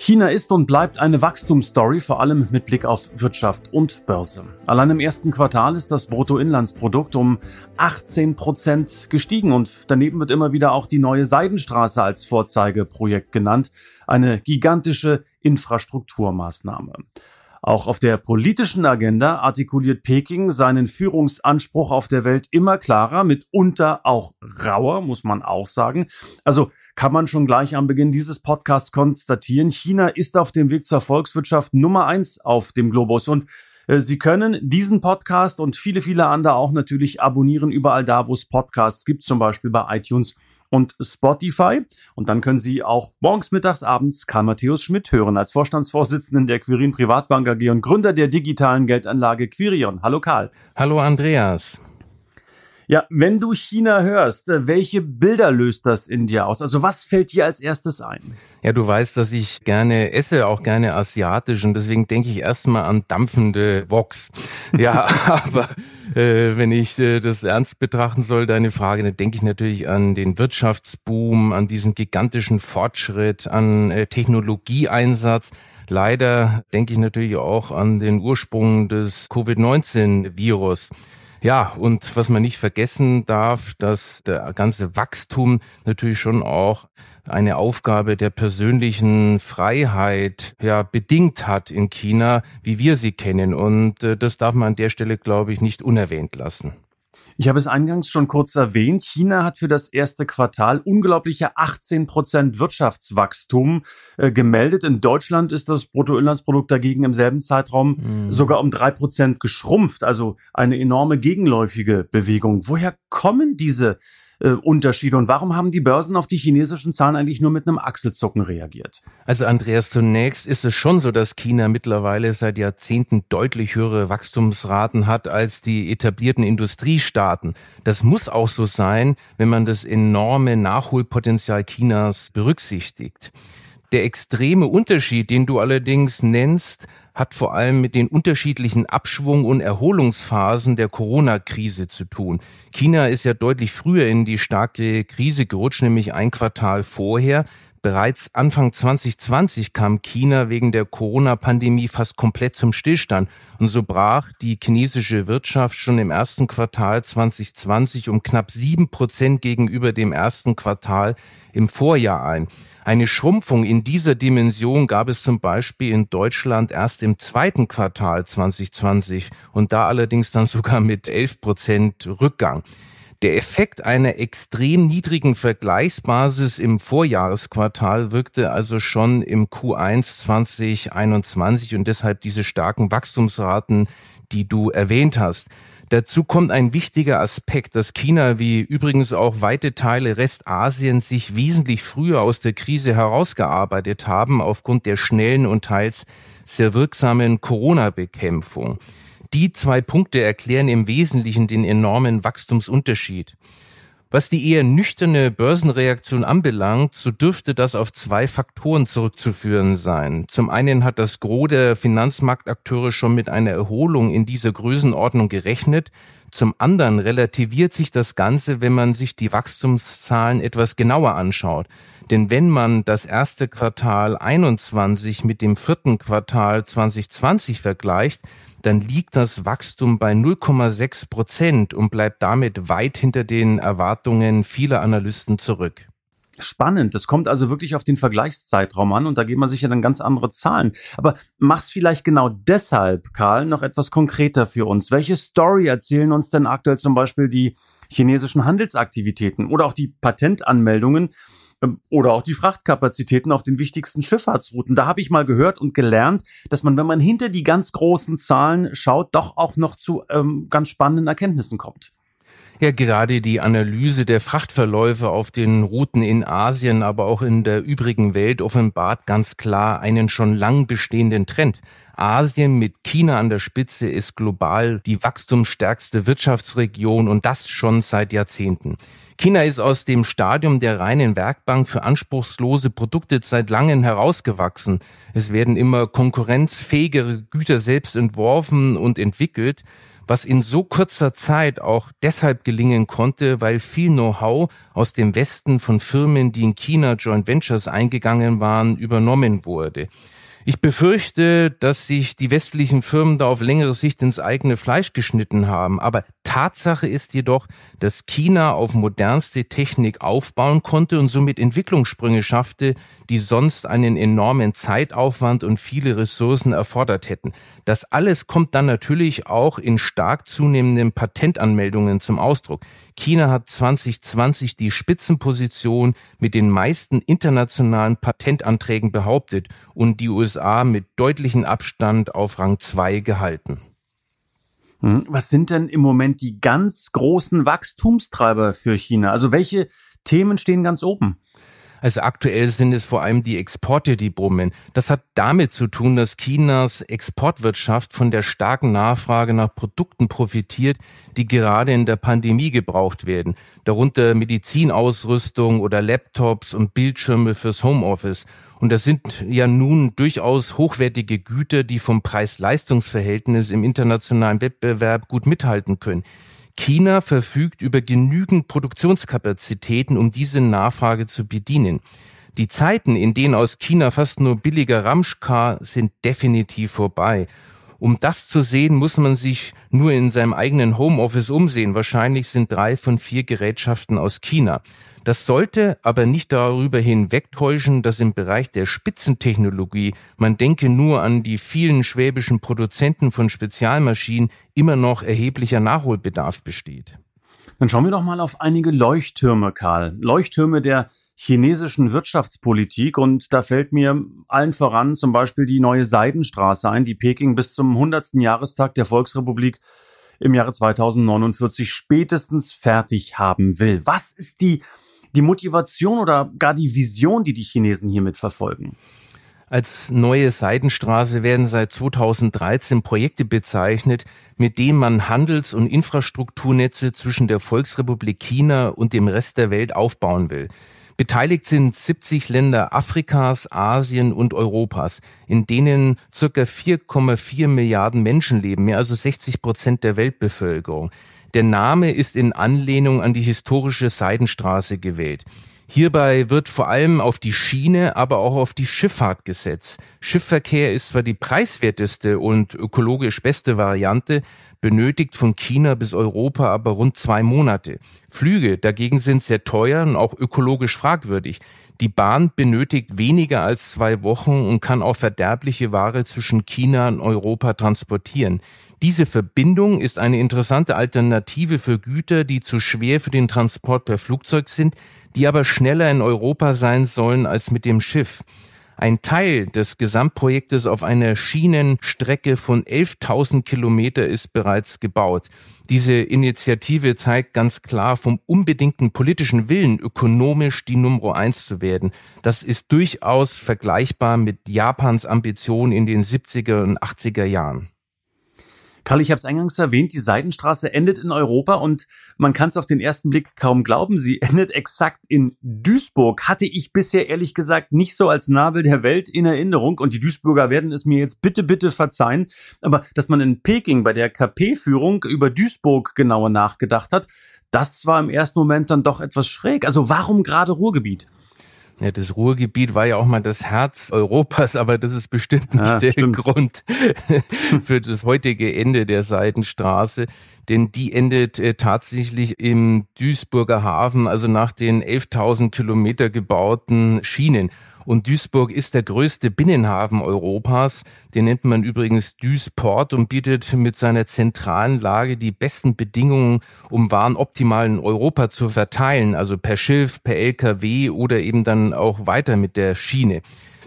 China ist und bleibt eine Wachstumsstory, vor allem mit Blick auf Wirtschaft und Börse. Allein im ersten Quartal ist das Bruttoinlandsprodukt um 18 Prozent gestiegen und daneben wird immer wieder auch die neue Seidenstraße als Vorzeigeprojekt genannt, eine gigantische Infrastrukturmaßnahme. Auch auf der politischen Agenda artikuliert Peking seinen Führungsanspruch auf der Welt immer klarer, mitunter auch rauer, muss man auch sagen. Also kann man schon gleich am Beginn dieses Podcasts konstatieren, China ist auf dem Weg zur Volkswirtschaft Nummer eins auf dem Globus und äh, Sie können diesen Podcast und viele, viele andere auch natürlich abonnieren, überall da, wo es Podcasts gibt, zum Beispiel bei iTunes und Spotify. Und dann können Sie auch morgens, mittags, abends Karl Matthäus Schmidt hören als Vorstandsvorsitzenden der Quirin Privatbank AG und Gründer der digitalen Geldanlage Quirion. Hallo Karl. Hallo Andreas. Ja, wenn du China hörst, äh, welche Bilder löst das in dir aus? Also was fällt dir als erstes ein? Ja, du weißt, dass ich gerne esse, auch gerne asiatisch und deswegen denke ich erstmal an dampfende Woks. Ja, aber äh, wenn ich äh, das ernst betrachten soll, deine Frage, dann denke ich natürlich an den Wirtschaftsboom, an diesen gigantischen Fortschritt, an äh, Technologieeinsatz. Leider denke ich natürlich auch an den Ursprung des Covid-19-Virus. Ja, und was man nicht vergessen darf, dass der ganze Wachstum natürlich schon auch eine Aufgabe der persönlichen Freiheit ja bedingt hat in China, wie wir sie kennen. Und äh, das darf man an der Stelle, glaube ich, nicht unerwähnt lassen. Ich habe es eingangs schon kurz erwähnt. China hat für das erste Quartal unglaubliche 18 Prozent Wirtschaftswachstum äh, gemeldet. In Deutschland ist das Bruttoinlandsprodukt dagegen im selben Zeitraum mhm. sogar um drei Prozent geschrumpft. Also eine enorme gegenläufige Bewegung. Woher kommen diese äh, Unterschiede und warum haben die Börsen auf die chinesischen Zahlen eigentlich nur mit einem Achselzucken reagiert? Also Andreas, zunächst ist es schon so, dass China mittlerweile seit Jahrzehnten deutlich höhere Wachstumsraten hat als die etablierten Industriestaaten. Das muss auch so sein, wenn man das enorme Nachholpotenzial Chinas berücksichtigt. Der extreme Unterschied, den du allerdings nennst, hat vor allem mit den unterschiedlichen Abschwung- und Erholungsphasen der Corona-Krise zu tun. China ist ja deutlich früher in die starke Krise gerutscht, nämlich ein Quartal vorher. Bereits Anfang 2020 kam China wegen der Corona-Pandemie fast komplett zum Stillstand. Und so brach die chinesische Wirtschaft schon im ersten Quartal 2020 um knapp sieben Prozent gegenüber dem ersten Quartal im Vorjahr ein. Eine Schrumpfung in dieser Dimension gab es zum Beispiel in Deutschland erst im zweiten Quartal 2020 und da allerdings dann sogar mit 11 Prozent Rückgang. Der Effekt einer extrem niedrigen Vergleichsbasis im Vorjahresquartal wirkte also schon im Q1 2021 und deshalb diese starken Wachstumsraten, die du erwähnt hast. Dazu kommt ein wichtiger Aspekt, dass China wie übrigens auch weite Teile Restasiens sich wesentlich früher aus der Krise herausgearbeitet haben aufgrund der schnellen und teils sehr wirksamen Corona-Bekämpfung. Die zwei Punkte erklären im Wesentlichen den enormen Wachstumsunterschied. Was die eher nüchterne Börsenreaktion anbelangt, so dürfte das auf zwei Faktoren zurückzuführen sein. Zum einen hat das Gros der Finanzmarktakteure schon mit einer Erholung in dieser Größenordnung gerechnet. Zum anderen relativiert sich das Ganze, wenn man sich die Wachstumszahlen etwas genauer anschaut. Denn wenn man das erste Quartal 21 mit dem vierten Quartal 2020 vergleicht, dann liegt das Wachstum bei 0,6 Prozent und bleibt damit weit hinter den Erwartungen vieler Analysten zurück. Spannend. Das kommt also wirklich auf den Vergleichszeitraum an und da geben man sich ja dann ganz andere Zahlen. Aber mach's vielleicht genau deshalb, Karl, noch etwas konkreter für uns. Welche Story erzählen uns denn aktuell zum Beispiel die chinesischen Handelsaktivitäten oder auch die Patentanmeldungen? Ähm, oder auch die Frachtkapazitäten auf den wichtigsten Schifffahrtsrouten. Da habe ich mal gehört und gelernt, dass man, wenn man hinter die ganz großen Zahlen schaut, doch auch noch zu ähm, ganz spannenden Erkenntnissen kommt. Ja, gerade die Analyse der Frachtverläufe auf den Routen in Asien, aber auch in der übrigen Welt offenbart ganz klar einen schon lang bestehenden Trend. Asien mit China an der Spitze ist global die wachstumsstärkste Wirtschaftsregion und das schon seit Jahrzehnten. China ist aus dem Stadium der reinen Werkbank für anspruchslose Produkte seit langem herausgewachsen. Es werden immer konkurrenzfähigere Güter selbst entworfen und entwickelt, was in so kurzer Zeit auch deshalb gelingen konnte, weil viel Know-how aus dem Westen von Firmen, die in China Joint Ventures eingegangen waren, übernommen wurde. Ich befürchte, dass sich die westlichen Firmen da auf längere Sicht ins eigene Fleisch geschnitten haben. Aber Tatsache ist jedoch, dass China auf modernste Technik aufbauen konnte und somit Entwicklungssprünge schaffte, die sonst einen enormen Zeitaufwand und viele Ressourcen erfordert hätten. Das alles kommt dann natürlich auch in stark zunehmenden Patentanmeldungen zum Ausdruck. China hat 2020 die Spitzenposition mit den meisten internationalen Patentanträgen behauptet und die USA USA mit deutlichem Abstand auf Rang 2 gehalten. Hm, was sind denn im Moment die ganz großen Wachstumstreiber für China? Also welche Themen stehen ganz oben? Also aktuell sind es vor allem die Exporte, die brummen. Das hat damit zu tun, dass Chinas Exportwirtschaft von der starken Nachfrage nach Produkten profitiert, die gerade in der Pandemie gebraucht werden. Darunter Medizinausrüstung oder Laptops und Bildschirme fürs Homeoffice. Und das sind ja nun durchaus hochwertige Güter, die vom Preis-Leistungs-Verhältnis im internationalen Wettbewerb gut mithalten können. China verfügt über genügend Produktionskapazitäten, um diese Nachfrage zu bedienen. Die Zeiten, in denen aus China fast nur billiger Ramschkar sind definitiv vorbei. Um das zu sehen, muss man sich nur in seinem eigenen Homeoffice umsehen. Wahrscheinlich sind drei von vier Gerätschaften aus China. Das sollte aber nicht darüber hinwegtäuschen, dass im Bereich der Spitzentechnologie, man denke nur an die vielen schwäbischen Produzenten von Spezialmaschinen, immer noch erheblicher Nachholbedarf besteht. Dann schauen wir doch mal auf einige Leuchttürme, Karl. Leuchttürme der chinesischen Wirtschaftspolitik. Und da fällt mir allen voran zum Beispiel die neue Seidenstraße ein, die Peking bis zum 100. Jahrestag der Volksrepublik im Jahre 2049 spätestens fertig haben will. Was ist die, die Motivation oder gar die Vision, die die Chinesen hiermit verfolgen? Als neue Seidenstraße werden seit 2013 Projekte bezeichnet, mit denen man Handels- und Infrastrukturnetze zwischen der Volksrepublik China und dem Rest der Welt aufbauen will. Beteiligt sind 70 Länder Afrikas, Asien und Europas, in denen circa 4,4 Milliarden Menschen leben, mehr als 60 Prozent der Weltbevölkerung. Der Name ist in Anlehnung an die historische Seidenstraße gewählt. Hierbei wird vor allem auf die Schiene, aber auch auf die Schifffahrt gesetzt. Schiffverkehr ist zwar die preiswerteste und ökologisch beste Variante, benötigt von China bis Europa aber rund zwei Monate. Flüge dagegen sind sehr teuer und auch ökologisch fragwürdig. Die Bahn benötigt weniger als zwei Wochen und kann auch verderbliche Ware zwischen China und Europa transportieren. Diese Verbindung ist eine interessante Alternative für Güter, die zu schwer für den Transport per Flugzeug sind, die aber schneller in Europa sein sollen als mit dem Schiff. Ein Teil des Gesamtprojektes auf einer Schienenstrecke von 11.000 Kilometer ist bereits gebaut. Diese Initiative zeigt ganz klar vom unbedingten politischen Willen, ökonomisch die Nummer eins zu werden. Das ist durchaus vergleichbar mit Japans Ambition in den 70er und 80er Jahren. Karl, ich habe es eingangs erwähnt, die Seidenstraße endet in Europa und man kann es auf den ersten Blick kaum glauben, sie endet exakt in Duisburg. Hatte ich bisher ehrlich gesagt nicht so als Nabel der Welt in Erinnerung und die Duisburger werden es mir jetzt bitte, bitte verzeihen. Aber dass man in Peking bei der KP-Führung über Duisburg genauer nachgedacht hat, das war im ersten Moment dann doch etwas schräg. Also warum gerade Ruhrgebiet? Ja, das Ruhrgebiet war ja auch mal das Herz Europas, aber das ist bestimmt nicht ah, der stimmt. Grund für das heutige Ende der Seidenstraße, denn die endet äh, tatsächlich im Duisburger Hafen, also nach den 11.000 Kilometer gebauten Schienen. Und Duisburg ist der größte Binnenhafen Europas. Den nennt man übrigens Duisport und bietet mit seiner zentralen Lage die besten Bedingungen, um Waren optimal in Europa zu verteilen. Also per Schiff, per LKW oder eben dann auch weiter mit der Schiene.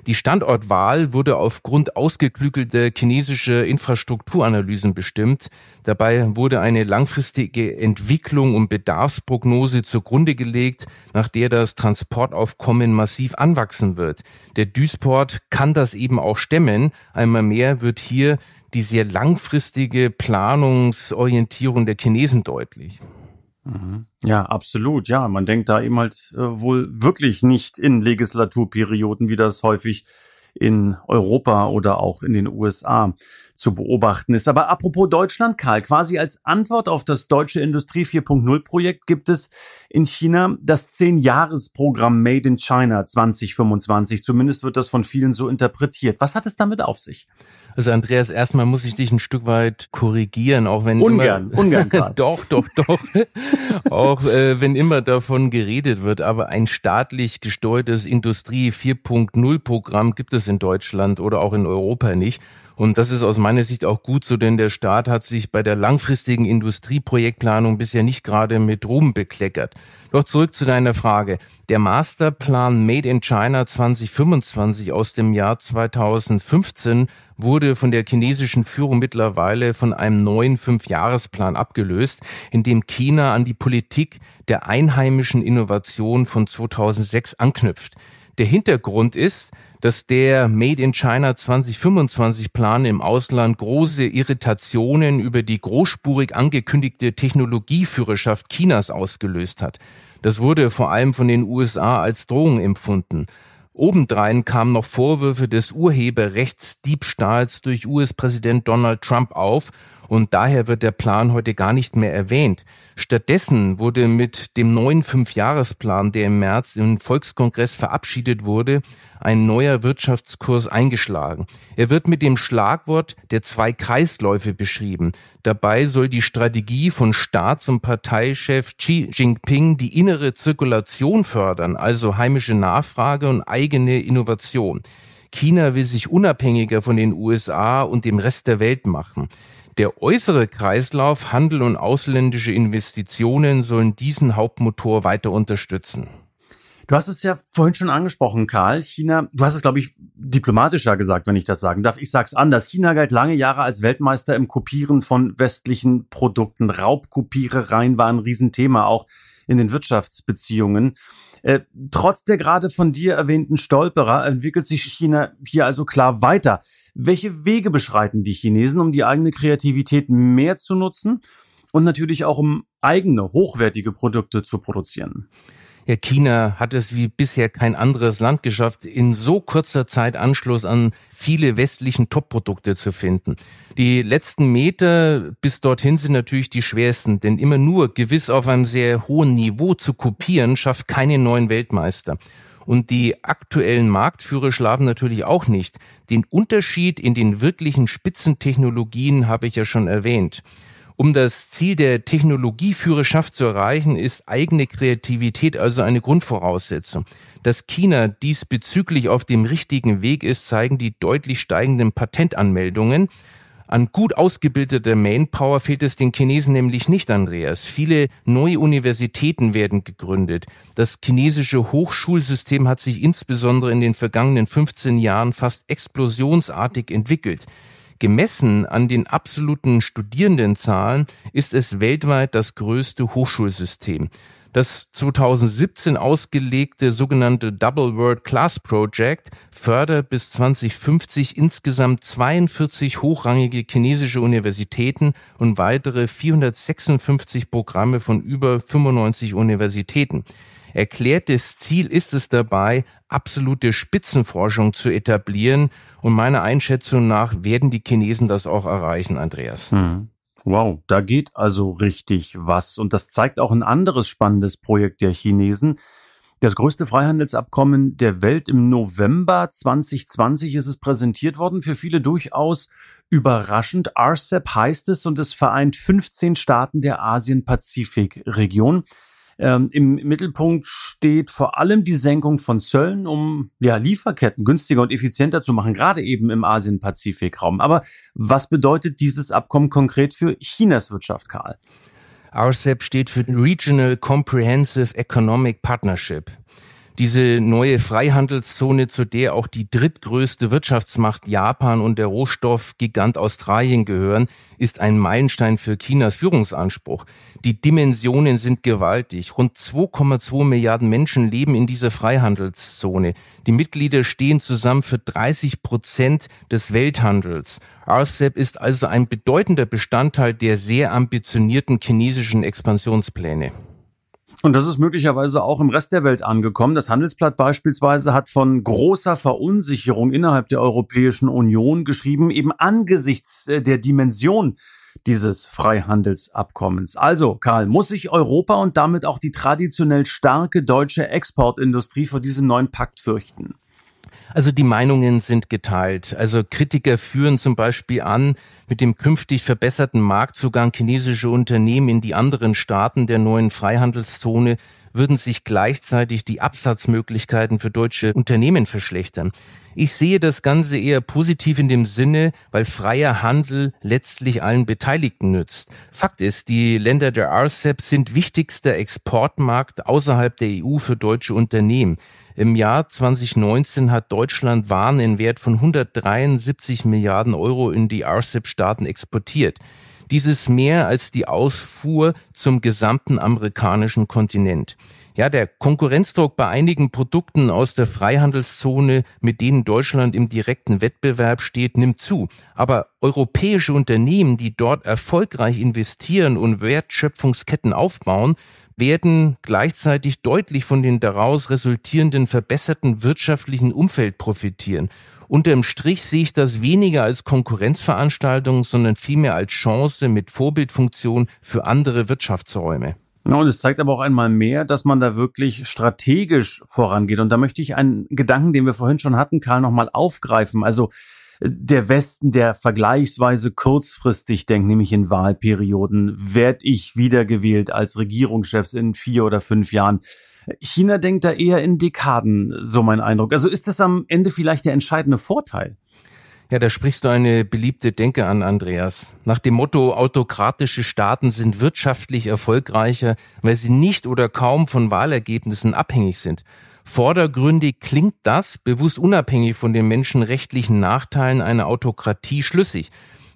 Die Standortwahl wurde aufgrund ausgeklügelter chinesischer Infrastrukturanalysen bestimmt. Dabei wurde eine langfristige Entwicklung und Bedarfsprognose zugrunde gelegt, nach der das Transportaufkommen massiv anwachsen wird. Der Duisport kann das eben auch stemmen. Einmal mehr wird hier die sehr langfristige Planungsorientierung der Chinesen deutlich. Mhm. Ja, absolut. Ja, man denkt da eben halt äh, wohl wirklich nicht in Legislaturperioden, wie das häufig in Europa oder auch in den USA zu beobachten ist. Aber apropos Deutschland, Karl, quasi als Antwort auf das deutsche Industrie 4.0 Projekt gibt es in China das Zehn-Jahres-Programm Made in China 2025. Zumindest wird das von vielen so interpretiert. Was hat es damit auf sich? Also Andreas, erstmal muss ich dich ein Stück weit korrigieren, auch wenn ungern, immer, ungern, Karl. doch, doch, doch, auch äh, wenn immer davon geredet wird. Aber ein staatlich gesteuertes Industrie 4.0 Programm gibt es in Deutschland oder auch in Europa nicht. Und das ist aus meiner Sicht auch gut so, denn der Staat hat sich bei der langfristigen Industrieprojektplanung bisher nicht gerade mit Ruhm bekleckert. Doch zurück zu deiner Frage. Der Masterplan Made in China 2025 aus dem Jahr 2015 wurde von der chinesischen Führung mittlerweile von einem neuen Fünfjahresplan abgelöst, in dem China an die Politik der einheimischen Innovation von 2006 anknüpft. Der Hintergrund ist, dass der Made in China 2025 Plan im Ausland große Irritationen über die großspurig angekündigte Technologieführerschaft Chinas ausgelöst hat. Das wurde vor allem von den USA als Drohung empfunden. Obendrein kamen noch Vorwürfe des Urheberrechtsdiebstahls durch US-Präsident Donald Trump auf und daher wird der Plan heute gar nicht mehr erwähnt. Stattdessen wurde mit dem neuen Fünfjahresplan, der im März im Volkskongress verabschiedet wurde, ein neuer Wirtschaftskurs eingeschlagen. Er wird mit dem Schlagwort der zwei Kreisläufe beschrieben. Dabei soll die Strategie von Staats- und Parteichef Xi Jinping die innere Zirkulation fördern, also heimische Nachfrage und eigene Innovation. China will sich unabhängiger von den USA und dem Rest der Welt machen. Der äußere Kreislauf, Handel und ausländische Investitionen sollen diesen Hauptmotor weiter unterstützen. Du hast es ja vorhin schon angesprochen, Karl. China, du hast es, glaube ich, diplomatischer gesagt, wenn ich das sagen darf. Ich sage es anders. China galt lange Jahre als Weltmeister im Kopieren von westlichen Produkten. Raubkopierereien waren ein Riesenthema, auch in den Wirtschaftsbeziehungen. Äh, trotz der gerade von dir erwähnten Stolperer entwickelt sich China hier also klar weiter. Welche Wege beschreiten die Chinesen, um die eigene Kreativität mehr zu nutzen und natürlich auch um eigene hochwertige Produkte zu produzieren? Ja, China hat es wie bisher kein anderes Land geschafft, in so kurzer Zeit Anschluss an viele westlichen Top-Produkte zu finden. Die letzten Meter bis dorthin sind natürlich die schwersten, denn immer nur gewiss auf einem sehr hohen Niveau zu kopieren, schafft keine neuen Weltmeister. Und die aktuellen Marktführer schlafen natürlich auch nicht. Den Unterschied in den wirklichen Spitzentechnologien habe ich ja schon erwähnt. Um das Ziel der Technologieführerschaft zu erreichen, ist eigene Kreativität also eine Grundvoraussetzung. Dass China diesbezüglich auf dem richtigen Weg ist, zeigen die deutlich steigenden Patentanmeldungen. An gut ausgebildeter Manpower fehlt es den Chinesen nämlich nicht, Andreas. Viele neue Universitäten werden gegründet. Das chinesische Hochschulsystem hat sich insbesondere in den vergangenen 15 Jahren fast explosionsartig entwickelt. Gemessen an den absoluten Studierendenzahlen ist es weltweit das größte Hochschulsystem. Das 2017 ausgelegte sogenannte Double World Class Project fördert bis 2050 insgesamt 42 hochrangige chinesische Universitäten und weitere 456 Programme von über 95 Universitäten. Erklärtes Ziel ist es dabei, absolute Spitzenforschung zu etablieren. Und meiner Einschätzung nach werden die Chinesen das auch erreichen, Andreas. Hm. Wow, da geht also richtig was. Und das zeigt auch ein anderes spannendes Projekt der Chinesen. Das größte Freihandelsabkommen der Welt im November 2020 ist es präsentiert worden. Für viele durchaus überraschend. RCEP heißt es und es vereint 15 Staaten der Asien-Pazifik-Region. Ähm, Im Mittelpunkt steht vor allem die Senkung von Zöllen, um ja, Lieferketten günstiger und effizienter zu machen, gerade eben im Asien-Pazifik-Raum. Aber was bedeutet dieses Abkommen konkret für Chinas Wirtschaft, Karl? RCEP steht für Regional Comprehensive Economic Partnership diese neue Freihandelszone, zu der auch die drittgrößte Wirtschaftsmacht Japan und der Rohstoffgigant Australien gehören, ist ein Meilenstein für Chinas Führungsanspruch. Die Dimensionen sind gewaltig. Rund 2,2 Milliarden Menschen leben in dieser Freihandelszone. Die Mitglieder stehen zusammen für 30 Prozent des Welthandels. RCEP ist also ein bedeutender Bestandteil der sehr ambitionierten chinesischen Expansionspläne. Und das ist möglicherweise auch im Rest der Welt angekommen. Das Handelsblatt beispielsweise hat von großer Verunsicherung innerhalb der Europäischen Union geschrieben, eben angesichts äh, der Dimension dieses Freihandelsabkommens. Also, Karl, muss sich Europa und damit auch die traditionell starke deutsche Exportindustrie vor diesem neuen Pakt fürchten? Also die Meinungen sind geteilt. Also Kritiker führen zum Beispiel an, mit dem künftig verbesserten Marktzugang chinesische Unternehmen in die anderen Staaten der neuen Freihandelszone würden sich gleichzeitig die Absatzmöglichkeiten für deutsche Unternehmen verschlechtern. Ich sehe das Ganze eher positiv in dem Sinne, weil freier Handel letztlich allen Beteiligten nützt. Fakt ist, die Länder der RCEP sind wichtigster Exportmarkt außerhalb der EU für deutsche Unternehmen. Im Jahr 2019 hat Deutschland Waren in Wert von 173 Milliarden Euro in die RCEP-Staaten exportiert. Dieses mehr als die Ausfuhr zum gesamten amerikanischen Kontinent. Ja, der Konkurrenzdruck bei einigen Produkten aus der Freihandelszone, mit denen Deutschland im direkten Wettbewerb steht, nimmt zu. Aber europäische Unternehmen, die dort erfolgreich investieren und Wertschöpfungsketten aufbauen, werden gleichzeitig deutlich von den daraus resultierenden verbesserten wirtschaftlichen Umfeld profitieren. Unterm Strich sehe ich das weniger als Konkurrenzveranstaltung, sondern vielmehr als Chance mit Vorbildfunktion für andere Wirtschaftsräume. Ja, und es zeigt aber auch einmal mehr, dass man da wirklich strategisch vorangeht. Und da möchte ich einen Gedanken, den wir vorhin schon hatten, Karl, nochmal aufgreifen. Also der Westen, der vergleichsweise kurzfristig denkt, nämlich in Wahlperioden, werde ich wiedergewählt als Regierungschefs in vier oder fünf Jahren. China denkt da eher in Dekaden, so mein Eindruck. Also ist das am Ende vielleicht der entscheidende Vorteil? Ja, da sprichst du eine beliebte Denke an, Andreas. Nach dem Motto, autokratische Staaten sind wirtschaftlich erfolgreicher, weil sie nicht oder kaum von Wahlergebnissen abhängig sind. Vordergründig klingt das, bewusst unabhängig von den menschenrechtlichen Nachteilen einer Autokratie, schlüssig.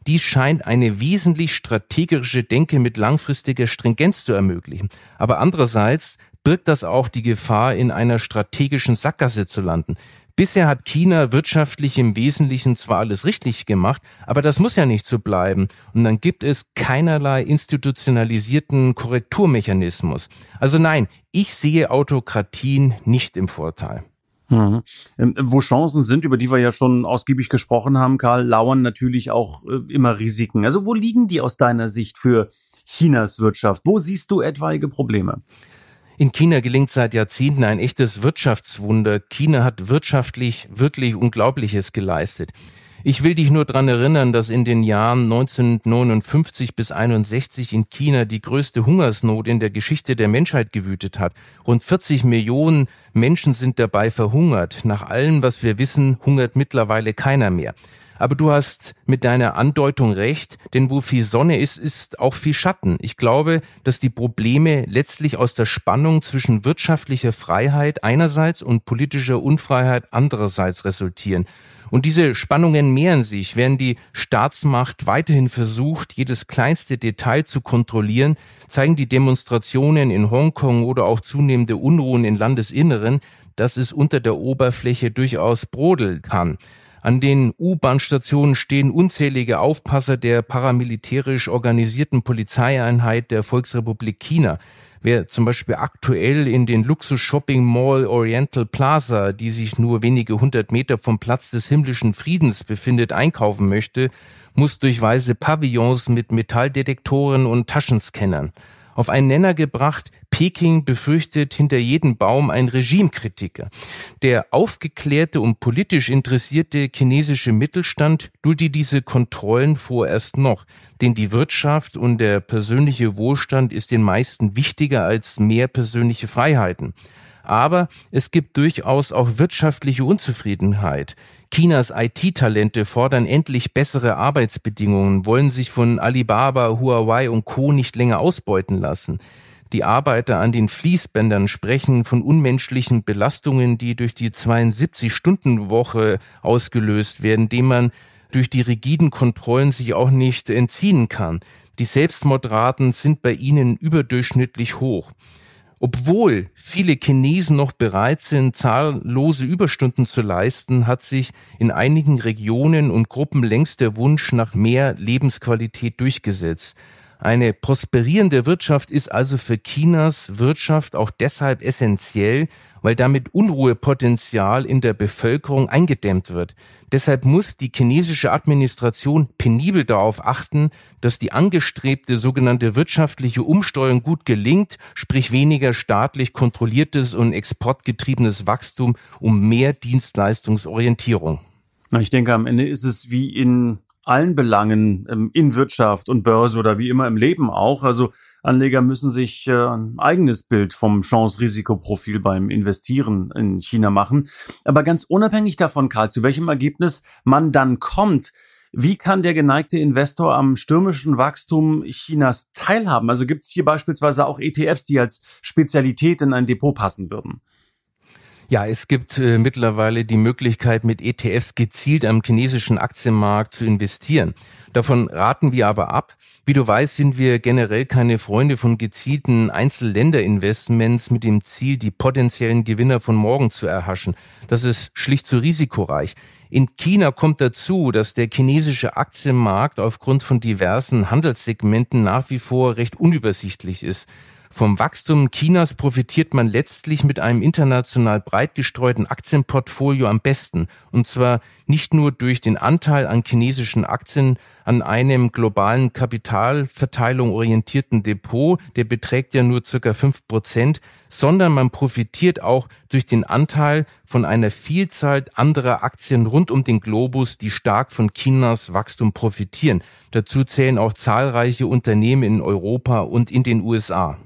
Dies scheint eine wesentlich strategische Denke mit langfristiger Stringenz zu ermöglichen. Aber andererseits birgt das auch die Gefahr, in einer strategischen Sackgasse zu landen. Bisher hat China wirtschaftlich im Wesentlichen zwar alles richtig gemacht, aber das muss ja nicht so bleiben. Und dann gibt es keinerlei institutionalisierten Korrekturmechanismus. Also nein, ich sehe Autokratien nicht im Vorteil. Mhm. Ähm, wo Chancen sind, über die wir ja schon ausgiebig gesprochen haben, Karl, lauern natürlich auch äh, immer Risiken. Also wo liegen die aus deiner Sicht für Chinas Wirtschaft? Wo siehst du etwaige Probleme? In China gelingt seit Jahrzehnten ein echtes Wirtschaftswunder. China hat wirtschaftlich wirklich Unglaubliches geleistet. Ich will dich nur dran erinnern, dass in den Jahren 1959 bis 61 in China die größte Hungersnot in der Geschichte der Menschheit gewütet hat. Rund 40 Millionen Menschen sind dabei verhungert. Nach allem, was wir wissen, hungert mittlerweile keiner mehr. Aber du hast mit deiner Andeutung recht, denn wo viel Sonne ist, ist auch viel Schatten. Ich glaube, dass die Probleme letztlich aus der Spannung zwischen wirtschaftlicher Freiheit einerseits und politischer Unfreiheit andererseits resultieren. Und diese Spannungen mehren sich, während die Staatsmacht weiterhin versucht, jedes kleinste Detail zu kontrollieren, zeigen die Demonstrationen in Hongkong oder auch zunehmende Unruhen in Landesinneren, dass es unter der Oberfläche durchaus brodeln kann. An den U-Bahn-Stationen stehen unzählige Aufpasser der paramilitärisch organisierten Polizeieinheit der Volksrepublik China. Wer zum Beispiel aktuell in den Luxus-Shopping-Mall Oriental Plaza, die sich nur wenige hundert Meter vom Platz des himmlischen Friedens befindet, einkaufen möchte, muss durch weiße Pavillons mit Metalldetektoren und Taschenscannern auf einen Nenner gebracht, Peking befürchtet hinter jedem Baum ein Regimekritiker. Der aufgeklärte und politisch interessierte chinesische Mittelstand duldete diese Kontrollen vorerst noch, denn die Wirtschaft und der persönliche Wohlstand ist den meisten wichtiger als mehr persönliche Freiheiten. Aber es gibt durchaus auch wirtschaftliche Unzufriedenheit. Chinas IT-Talente fordern endlich bessere Arbeitsbedingungen, wollen sich von Alibaba, Huawei und Co nicht länger ausbeuten lassen. Die Arbeiter an den Fließbändern sprechen von unmenschlichen Belastungen, die durch die 72-Stunden-Woche ausgelöst werden, dem man durch die rigiden Kontrollen sich auch nicht entziehen kann. Die Selbstmordraten sind bei ihnen überdurchschnittlich hoch. Obwohl viele Chinesen noch bereit sind, zahllose Überstunden zu leisten, hat sich in einigen Regionen und Gruppen längst der Wunsch nach mehr Lebensqualität durchgesetzt. Eine prosperierende Wirtschaft ist also für Chinas Wirtschaft auch deshalb essentiell, weil damit Unruhepotenzial in der Bevölkerung eingedämmt wird. Deshalb muss die chinesische Administration penibel darauf achten, dass die angestrebte sogenannte wirtschaftliche Umsteuerung gut gelingt, sprich weniger staatlich kontrolliertes und exportgetriebenes Wachstum um mehr Dienstleistungsorientierung. Ich denke, am Ende ist es wie in allen Belangen ähm, in Wirtschaft und Börse oder wie immer im Leben auch. Also Anleger müssen sich äh, ein eigenes Bild vom Chance-Risikoprofil beim Investieren in China machen. Aber ganz unabhängig davon, Karl, zu welchem Ergebnis man dann kommt, wie kann der geneigte Investor am stürmischen Wachstum Chinas teilhaben? Also gibt es hier beispielsweise auch ETFs, die als Spezialität in ein Depot passen würden? Ja, es gibt äh, mittlerweile die Möglichkeit, mit ETFs gezielt am chinesischen Aktienmarkt zu investieren. Davon raten wir aber ab. Wie du weißt, sind wir generell keine Freunde von gezielten Einzelländerinvestments mit dem Ziel, die potenziellen Gewinner von morgen zu erhaschen. Das ist schlicht zu risikoreich. In China kommt dazu, dass der chinesische Aktienmarkt aufgrund von diversen Handelssegmenten nach wie vor recht unübersichtlich ist. Vom Wachstum Chinas profitiert man letztlich mit einem international breit gestreuten Aktienportfolio am besten. Und zwar nicht nur durch den Anteil an chinesischen Aktien an einem globalen Kapitalverteilung orientierten Depot, der beträgt ja nur circa fünf Prozent, sondern man profitiert auch durch den Anteil von einer Vielzahl anderer Aktien rund um den Globus, die stark von Chinas Wachstum profitieren. Dazu zählen auch zahlreiche Unternehmen in Europa und in den USA.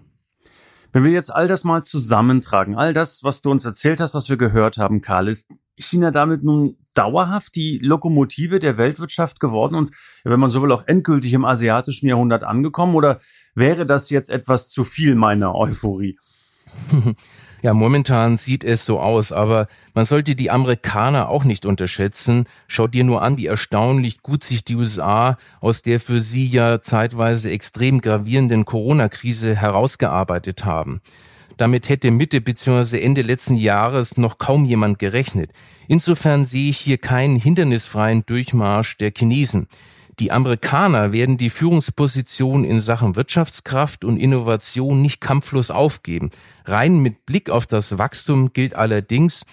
Wenn wir jetzt all das mal zusammentragen, all das, was du uns erzählt hast, was wir gehört haben, Karl, ist China damit nun dauerhaft die Lokomotive der Weltwirtschaft geworden und, wenn man so will, auch endgültig im asiatischen Jahrhundert angekommen? Oder wäre das jetzt etwas zu viel meiner Euphorie? Ja, momentan sieht es so aus, aber man sollte die Amerikaner auch nicht unterschätzen. Schaut dir nur an, wie erstaunlich gut sich die USA aus der für sie ja zeitweise extrem gravierenden Corona-Krise herausgearbeitet haben. Damit hätte Mitte bzw. Ende letzten Jahres noch kaum jemand gerechnet. Insofern sehe ich hier keinen hindernisfreien Durchmarsch der Chinesen. Die Amerikaner werden die Führungsposition in Sachen Wirtschaftskraft und Innovation nicht kampflos aufgeben. Rein mit Blick auf das Wachstum gilt allerdings,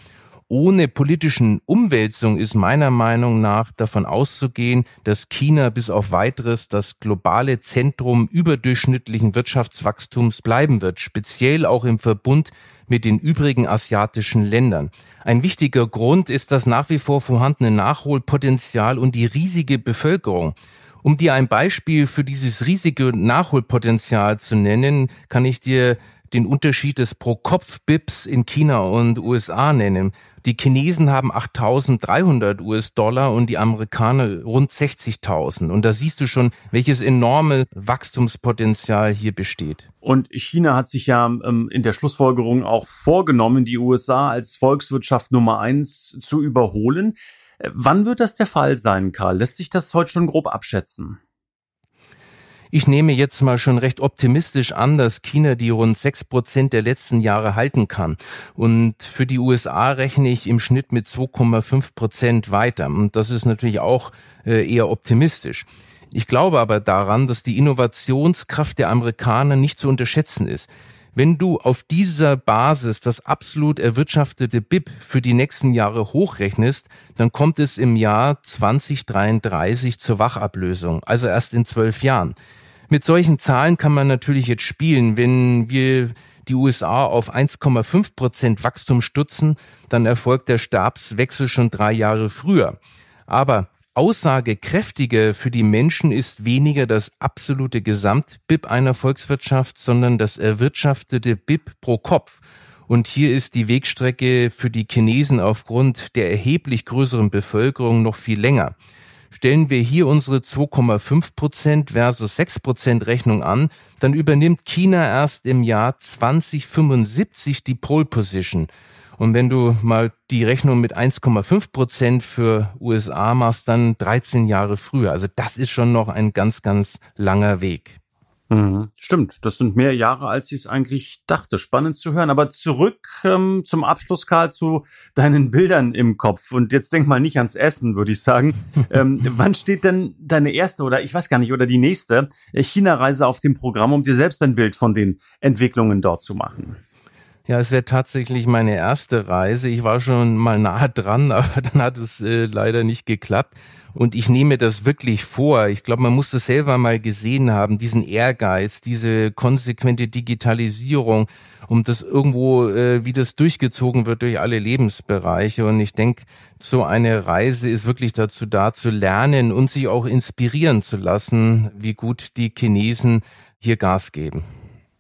ohne politischen Umwälzung ist meiner Meinung nach davon auszugehen, dass China bis auf weiteres das globale Zentrum überdurchschnittlichen Wirtschaftswachstums bleiben wird, speziell auch im Verbund mit den übrigen asiatischen Ländern. Ein wichtiger Grund ist das nach wie vor vorhandene Nachholpotenzial und die riesige Bevölkerung. Um dir ein Beispiel für dieses riesige Nachholpotenzial zu nennen, kann ich dir den Unterschied des Pro-Kopf-BIPs in China und USA nennen. Die Chinesen haben 8.300 US-Dollar und die Amerikaner rund 60.000. Und da siehst du schon, welches enorme Wachstumspotenzial hier besteht. Und China hat sich ja ähm, in der Schlussfolgerung auch vorgenommen, die USA als Volkswirtschaft Nummer eins zu überholen. Äh, wann wird das der Fall sein, Karl? Lässt sich das heute schon grob abschätzen? Ich nehme jetzt mal schon recht optimistisch an, dass China die rund 6 Prozent der letzten Jahre halten kann. Und für die USA rechne ich im Schnitt mit 2,5 Prozent weiter. Und das ist natürlich auch äh, eher optimistisch. Ich glaube aber daran, dass die Innovationskraft der Amerikaner nicht zu unterschätzen ist. Wenn du auf dieser Basis das absolut erwirtschaftete BIP für die nächsten Jahre hochrechnest, dann kommt es im Jahr 2033 zur Wachablösung, also erst in zwölf Jahren. Mit solchen Zahlen kann man natürlich jetzt spielen. Wenn wir die USA auf 1,5 Prozent Wachstum stutzen, dann erfolgt der Stabswechsel schon drei Jahre früher. Aber Aussagekräftige für die Menschen ist weniger das absolute Gesamt-BIP einer Volkswirtschaft, sondern das erwirtschaftete BIP pro Kopf. Und hier ist die Wegstrecke für die Chinesen aufgrund der erheblich größeren Bevölkerung noch viel länger. Stellen wir hier unsere 2,5 Prozent versus 6 Prozent Rechnung an, dann übernimmt China erst im Jahr 2075 die Pole Position. Und wenn du mal die Rechnung mit 1,5 Prozent für USA machst, dann 13 Jahre früher. Also das ist schon noch ein ganz, ganz langer Weg. Mhm. Stimmt, das sind mehr Jahre, als ich es eigentlich dachte. Spannend zu hören. Aber zurück ähm, zum Abschluss, Karl, zu deinen Bildern im Kopf. Und jetzt denk mal nicht ans Essen, würde ich sagen. ähm, wann steht denn deine erste oder ich weiß gar nicht, oder die nächste China-Reise auf dem Programm, um dir selbst ein Bild von den Entwicklungen dort zu machen? Ja, es wäre tatsächlich meine erste Reise. Ich war schon mal nah dran, aber dann hat es äh, leider nicht geklappt. Und ich nehme das wirklich vor. Ich glaube, man muss das selber mal gesehen haben, diesen Ehrgeiz, diese konsequente Digitalisierung, um das irgendwo, äh, wie das durchgezogen wird durch alle Lebensbereiche. Und ich denke, so eine Reise ist wirklich dazu da, zu lernen und sich auch inspirieren zu lassen, wie gut die Chinesen hier Gas geben.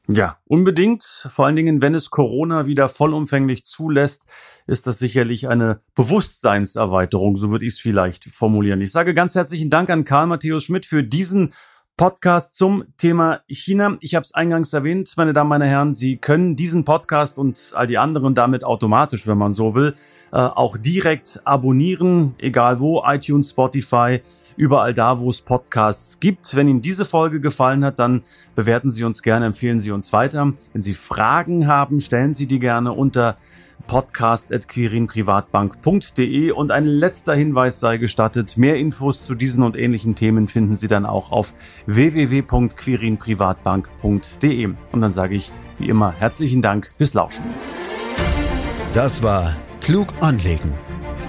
Ja, unbedingt. Vor allen Dingen, wenn es Corona wieder vollumfänglich zulässt, ist das sicherlich eine Bewusstseinserweiterung, so würde ich es vielleicht formulieren. Ich sage ganz herzlichen Dank an Karl Matthäus Schmidt für diesen Podcast zum Thema China. Ich habe es eingangs erwähnt, meine Damen, meine Herren, Sie können diesen Podcast und all die anderen damit automatisch, wenn man so will, äh, auch direkt abonnieren, egal wo, iTunes, Spotify, überall da, wo es Podcasts gibt. Wenn Ihnen diese Folge gefallen hat, dann bewerten Sie uns gerne, empfehlen Sie uns weiter. Wenn Sie Fragen haben, stellen Sie die gerne unter podcast.quirinprivatbank.de und ein letzter Hinweis sei gestattet. Mehr Infos zu diesen und ähnlichen Themen finden Sie dann auch auf www.quirinprivatbank.de. Und dann sage ich wie immer herzlichen Dank fürs Lauschen. Das war Klug anlegen